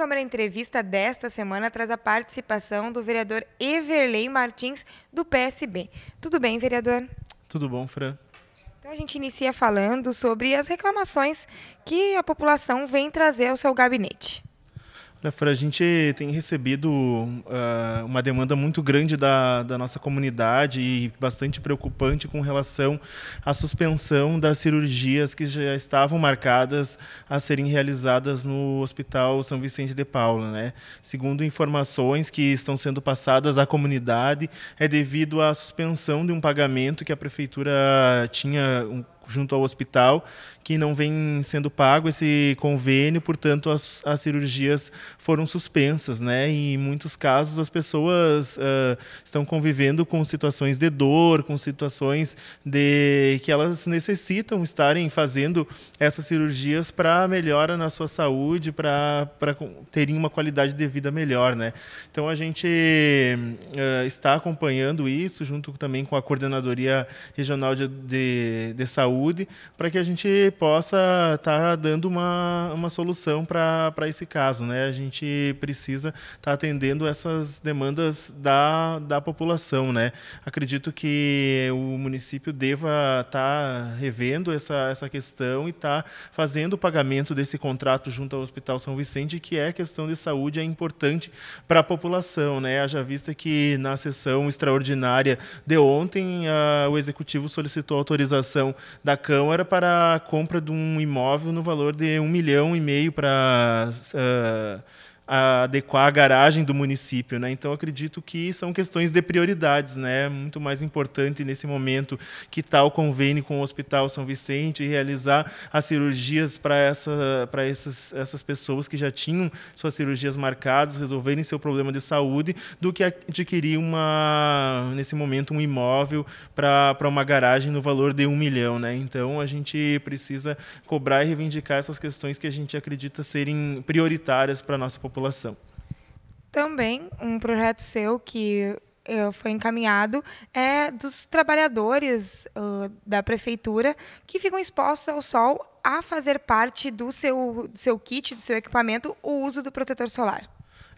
Câmara Entrevista desta semana traz a participação do vereador Everley Martins, do PSB. Tudo bem, vereador? Tudo bom, Fran. Então a gente inicia falando sobre as reclamações que a população vem trazer ao seu gabinete a gente tem recebido uh, uma demanda muito grande da, da, nossa comunidade e bastante preocupante com relação à suspensão das cirurgias que já estavam marcadas a serem realizadas no Hospital São Vicente de Paula. Né? Segundo informações que estão sendo passadas à comunidade, é devido à suspensão de um pagamento que a Prefeitura tinha. Um, junto ao hospital, que não vem sendo pago esse convênio, portanto as, as cirurgias foram suspensas, né? E em muitos casos as pessoas uh, estão convivendo com situações de dor, com situações de que elas necessitam estarem fazendo essas cirurgias para melhora na sua saúde, para terem uma qualidade de vida melhor, né? Então a gente uh, está acompanhando isso junto também com a coordenadoria regional de, de, de saúde saúde, para que a gente possa estar tá dando uma, uma solução para esse caso. Né? A gente precisa estar tá atendendo essas demandas da, da população. Né? Acredito que o município deva estar tá revendo essa, essa questão e estar tá fazendo o pagamento desse contrato junto ao Hospital São Vicente, que é questão de saúde, é importante para a população. Né? Haja vista que na sessão extraordinária de ontem, a, o Executivo solicitou autorização da Câmara para a compra de um imóvel no valor de um milhão e meio para uh, adequar a garagem do município, né? Então acredito que são questões de prioridades, né? Muito mais importante nesse momento que tal tá convênio com o Hospital São Vicente e realizar as cirurgias para essa para essas essas pessoas que já tinham suas cirurgias marcadas, resolverem seu problema de saúde, do que adquirir uma nesse momento um imóvel para uma garagem no valor de um milhão, né? Então a gente precisa cobrar e reivindicar essas questões que a gente acredita serem prioritárias para a nossa população população. Também um projeto seu que eh, foi encaminhado é dos trabalhadores uh, da prefeitura que ficam expostos ao sol a fazer parte do seu, do seu kit, do seu equipamento, o uso do protetor solar.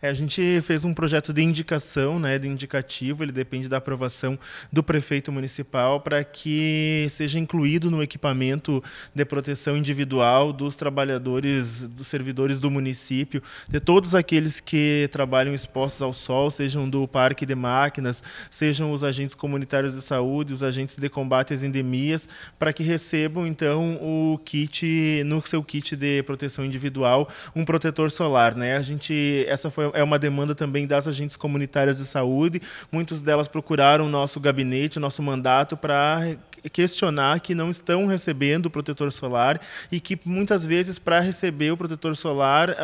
É, a gente fez um projeto de indicação, né, de indicativo, ele depende da aprovação do prefeito municipal para que seja incluído no equipamento de proteção individual dos trabalhadores, dos servidores do município, de todos aqueles que trabalham expostos ao sol, sejam do parque de máquinas, sejam os agentes comunitários de saúde, os agentes de combate às endemias, para que recebam então o kit no seu kit de proteção individual, um protetor solar, né? A gente essa foi é uma demanda também das agentes comunitárias de saúde. Muitas delas procuraram o nosso gabinete, o nosso mandato, para questionar que não estão recebendo o protetor solar e que muitas vezes para receber o protetor solar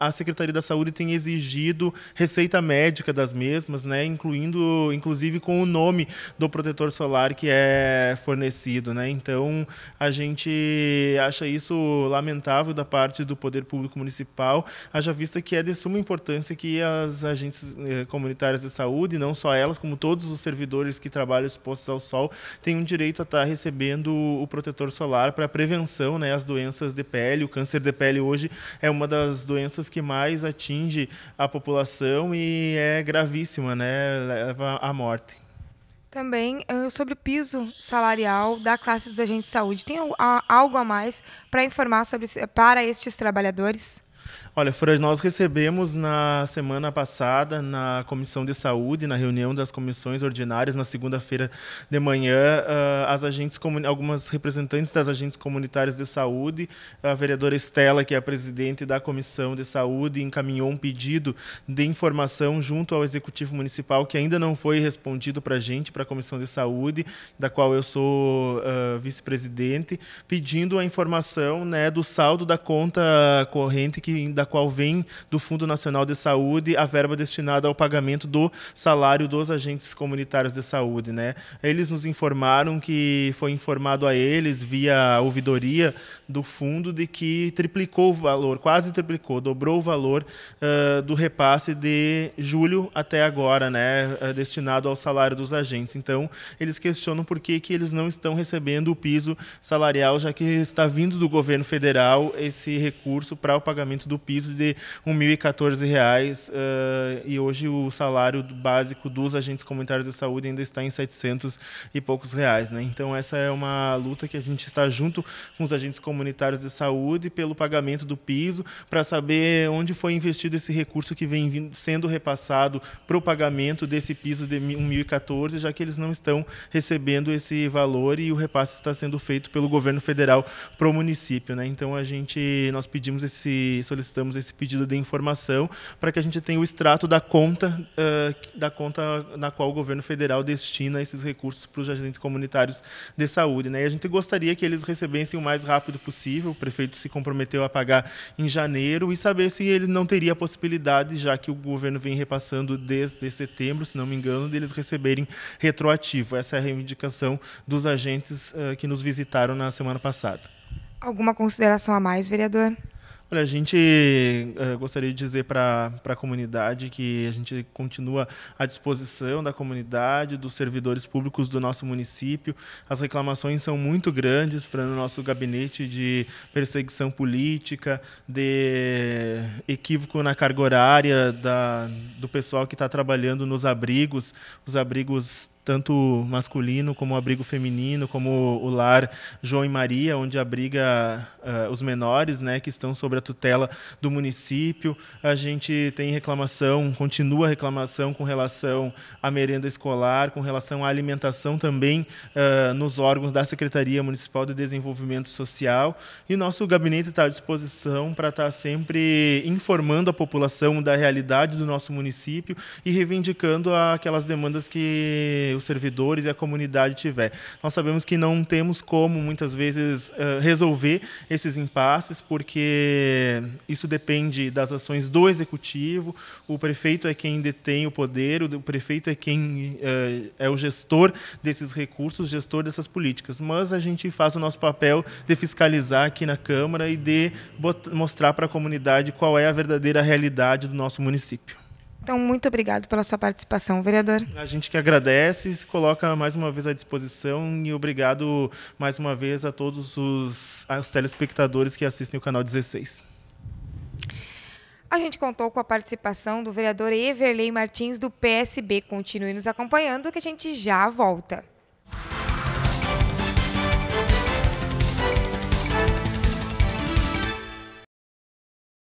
a Secretaria da Saúde tem exigido receita médica das mesmas, né, incluindo inclusive com o nome do protetor solar que é fornecido, né? Então a gente acha isso lamentável da parte do poder público municipal, haja vista que é de suma importância importância que as agências eh, comunitárias de saúde, não só elas, como todos os servidores que trabalham expostos ao sol, têm um direito a estar recebendo o protetor solar para prevenção, né, as doenças de pele. O câncer de pele hoje é uma das doenças que mais atinge a população e é gravíssima, né, leva à morte. Também eh, sobre o piso salarial da classe dos agentes de saúde. Tem algo a mais para informar sobre, para estes trabalhadores? Olha, Fran, nós recebemos na semana passada, na Comissão de Saúde, na reunião das comissões ordinárias, na segunda-feira de manhã, ah, as agentes algumas representantes das agentes comunitárias de saúde, a vereadora Estela, que é a presidente da Comissão de Saúde, encaminhou um pedido de informação junto ao Executivo Municipal, que ainda não foi respondido para a gente, para a Comissão de Saúde, da qual eu sou uh, vice-presidente, pedindo a informação né, do saldo da conta corrente que da qual vem do Fundo Nacional de Saúde a verba destinada ao pagamento do salário dos agentes comunitários de saúde. Né? Eles nos informaram que foi informado a eles, via ouvidoria do fundo, de que triplicou o valor, quase triplicou, dobrou o valor uh, do repasse de julho até agora, né, eh, destinado ao salário dos agentes. Então, eles questionam por que, que eles não estão recebendo o piso salarial, já que está vindo do governo federal esse recurso para o pagamento do do piso de R$ 1.014 uh, e hoje o salário básico dos agentes comunitários de saúde ainda está em 700 e poucos reais. Né? Então essa é uma luta que a gente está junto com os agentes comunitários de saúde pelo pagamento do piso para saber onde foi investido esse recurso que vem sendo repassado para o pagamento desse piso de 1.014, já que eles não estão recebendo esse valor e o repasse está sendo feito pelo governo federal para o município. Né? Então a gente nós pedimos esse solicitamos esse pedido de informação para que a gente tenha o extrato da conta, uh, da conta na qual o governo federal destina esses recursos para os agentes comunitários de saúde. Né? E a gente gostaria que eles recebessem o mais rápido possível, o prefeito se comprometeu a pagar em janeiro, e saber se ele não teria a possibilidade, já que o governo vem repassando desde setembro, se não me engano, deles de receberem retroativo. Essa é a reivindicação dos agentes uh, que nos visitaram na semana passada. Alguma consideração a mais, vereador? Olha, a gente eh, gostaria de dizer para a comunidade que a gente continua à disposição da comunidade, dos servidores públicos do nosso município. As reclamações são muito grandes para o nosso gabinete de perseguição política, de equívoco na carga horária da, do pessoal que está trabalhando nos abrigos. Os abrigos tanto masculino como o abrigo feminino, como o lar João e Maria, onde abriga uh, os menores, né, que estão sob a tutela do município. A gente tem reclamação, continua a reclamação com relação à merenda escolar, com relação à alimentação também uh, nos órgãos da Secretaria Municipal de Desenvolvimento Social. E nosso gabinete está à disposição para estar sempre informando a população da realidade do nosso município e reivindicando aquelas demandas que os servidores e a comunidade tiver. Nós sabemos que não temos como, muitas vezes, eh, resolver esses impasses, porque isso depende das ações do executivo, o prefeito é quem detém o poder, o prefeito é quem eh, é o gestor desses recursos, gestor dessas políticas. Mas a gente faz o nosso papel de fiscalizar aqui na Câmara e de mostrar para a comunidade qual é a verdadeira realidade do nosso município. Então, muito obrigado pela sua participação, vereador. A gente que agradece e se coloca mais uma vez à disposição e obrigado mais uma vez a todos os, os telespectadores que assistem o canal 16. A gente contou com a participação do vereador Everley Martins, do PSB. Continue nos acompanhando que a gente já volta.